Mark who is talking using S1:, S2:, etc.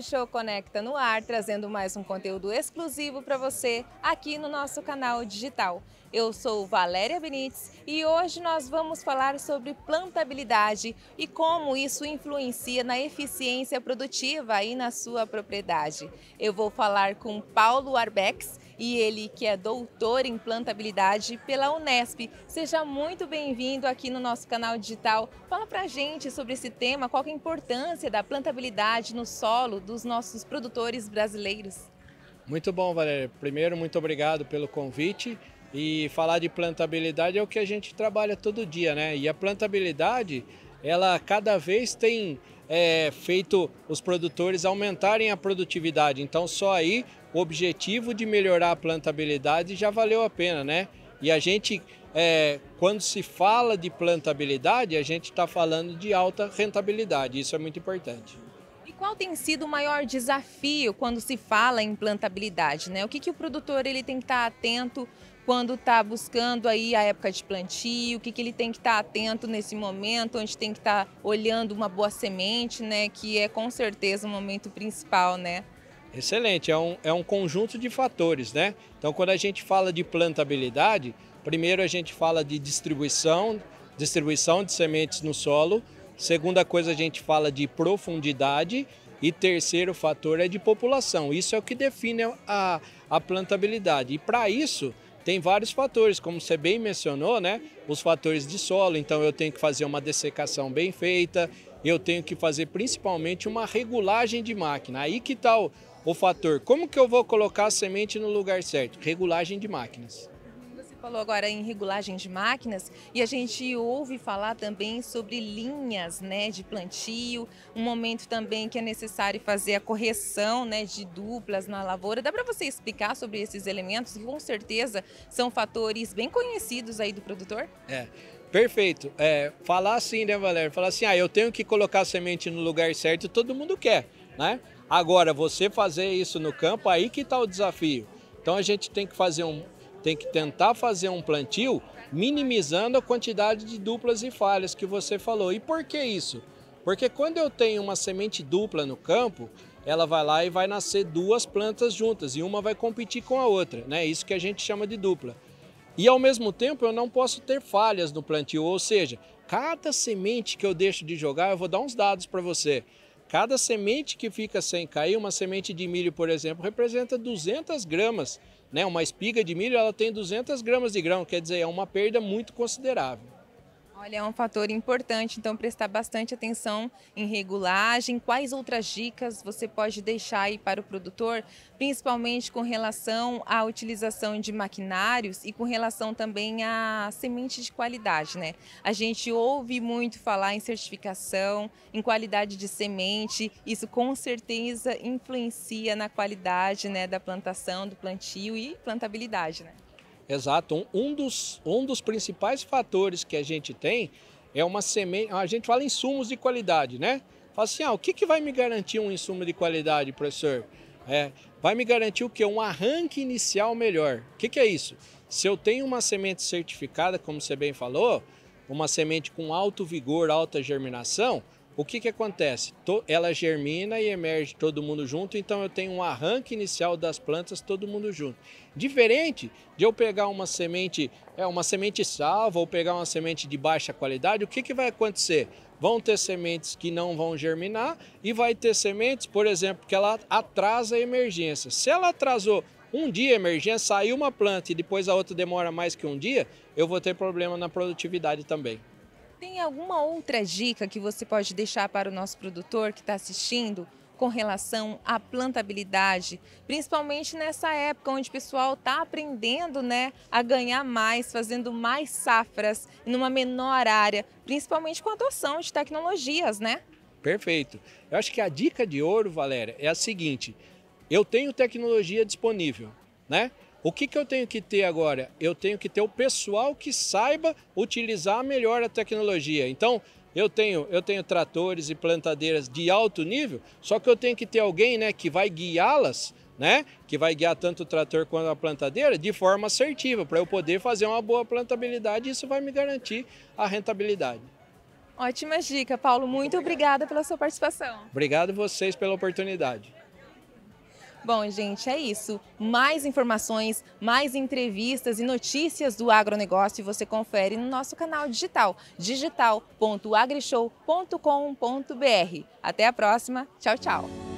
S1: show Conecta no ar, trazendo mais um conteúdo exclusivo para você aqui no nosso canal digital. Eu sou Valéria Benites e hoje nós vamos falar sobre plantabilidade e como isso influencia na eficiência produtiva e na sua propriedade. Eu vou falar com Paulo Arbex, e ele que é doutor em plantabilidade pela Unesp. Seja muito bem-vindo aqui no nosso canal digital. Fala pra gente sobre esse tema, qual é a importância da plantabilidade no solo dos nossos produtores brasileiros.
S2: Muito bom, Valéria. Primeiro, muito obrigado pelo convite. E falar de plantabilidade é o que a gente trabalha todo dia, né? E a plantabilidade, ela cada vez tem é, feito os produtores aumentarem a produtividade. Então, só aí o objetivo de melhorar a plantabilidade já valeu a pena, né? E a gente, é, quando se fala de plantabilidade, a gente está falando de alta rentabilidade. Isso é muito importante.
S1: Qual tem sido o maior desafio quando se fala em plantabilidade? Né? O que, que o produtor ele tem que estar tá atento quando está buscando aí a época de plantio, o que, que ele tem que estar tá atento nesse momento, onde tem que estar tá olhando uma boa semente, né? Que é com certeza o momento principal, né?
S2: Excelente, é um, é um conjunto de fatores, né? Então quando a gente fala de plantabilidade, primeiro a gente fala de distribuição, distribuição de sementes no solo, Segunda coisa, a gente fala de profundidade. E terceiro fator é de população. Isso é o que define a, a plantabilidade. E para isso, tem vários fatores, como você bem mencionou, né? Os fatores de solo, então eu tenho que fazer uma dessecação bem feita, eu tenho que fazer principalmente uma regulagem de máquina. Aí que tal tá o fator? Como que eu vou colocar a semente no lugar certo? Regulagem de máquinas
S1: falou agora em regulagem de máquinas e a gente ouve falar também sobre linhas né, de plantio, um momento também que é necessário fazer a correção né, de duplas na lavoura. Dá para você explicar sobre esses elementos que com certeza são fatores bem conhecidos aí do produtor?
S2: É. Perfeito. É, falar assim, né, Valério? Falar assim, ah, eu tenho que colocar a semente no lugar certo, todo mundo quer, né? Agora, você fazer isso no campo, aí que está o desafio. Então a gente tem que fazer um, tem que tentar fazer um plantio minimizando a quantidade de duplas e falhas que você falou. E por que isso? Porque quando eu tenho uma semente dupla no campo, ela vai lá e vai nascer duas plantas juntas e uma vai competir com a outra, né? Isso que a gente chama de dupla. E ao mesmo tempo eu não posso ter falhas no plantio, ou seja, cada semente que eu deixo de jogar, eu vou dar uns dados para você. Cada semente que fica sem cair, uma semente de milho, por exemplo, representa 200 gramas. Né? Uma espiga de milho ela tem 200 gramas de grão, quer dizer, é uma perda muito considerável.
S1: Olha, é um fator importante, então prestar bastante atenção em regulagem. Quais outras dicas você pode deixar aí para o produtor, principalmente com relação à utilização de maquinários e com relação também à semente de qualidade, né? A gente ouve muito falar em certificação, em qualidade de semente, isso com certeza influencia na qualidade, né, da plantação, do plantio e plantabilidade, né?
S2: Exato. Um, um, dos, um dos principais fatores que a gente tem é uma semente. A gente fala insumos de qualidade, né? Fala assim, ah, o que, que vai me garantir um insumo de qualidade, professor? É, vai me garantir o quê? Um arranque inicial melhor. O que, que é isso? Se eu tenho uma semente certificada, como você bem falou, uma semente com alto vigor, alta germinação, o que, que acontece? Ela germina e emerge todo mundo junto, então eu tenho um arranque inicial das plantas todo mundo junto. Diferente de eu pegar uma semente, é uma semente salva ou pegar uma semente de baixa qualidade, o que, que vai acontecer? Vão ter sementes que não vão germinar e vai ter sementes, por exemplo, que ela atrasa a emergência. Se ela atrasou um dia emergência, saiu uma planta e depois a outra demora mais que um dia, eu vou ter problema na produtividade também.
S1: Tem alguma outra dica que você pode deixar para o nosso produtor que está assistindo com relação à plantabilidade, principalmente nessa época onde o pessoal está aprendendo né, a ganhar mais, fazendo mais safras numa menor área, principalmente com a adoção de tecnologias, né?
S2: Perfeito. Eu acho que a dica de ouro, Valéria, é a seguinte: eu tenho tecnologia disponível, né? O que, que eu tenho que ter agora? Eu tenho que ter o pessoal que saiba utilizar melhor a tecnologia. Então, eu tenho, eu tenho tratores e plantadeiras de alto nível, só que eu tenho que ter alguém né, que vai guiá-las, né, que vai guiar tanto o trator quanto a plantadeira, de forma assertiva, para eu poder fazer uma boa plantabilidade e isso vai me garantir a rentabilidade.
S1: Ótimas dicas, Paulo. Muito, Muito obrigada pela sua participação.
S2: Obrigado vocês pela oportunidade.
S1: Bom, gente, é isso. Mais informações, mais entrevistas e notícias do agronegócio você confere no nosso canal digital, digital.agrishow.com.br. Até a próxima. Tchau, tchau.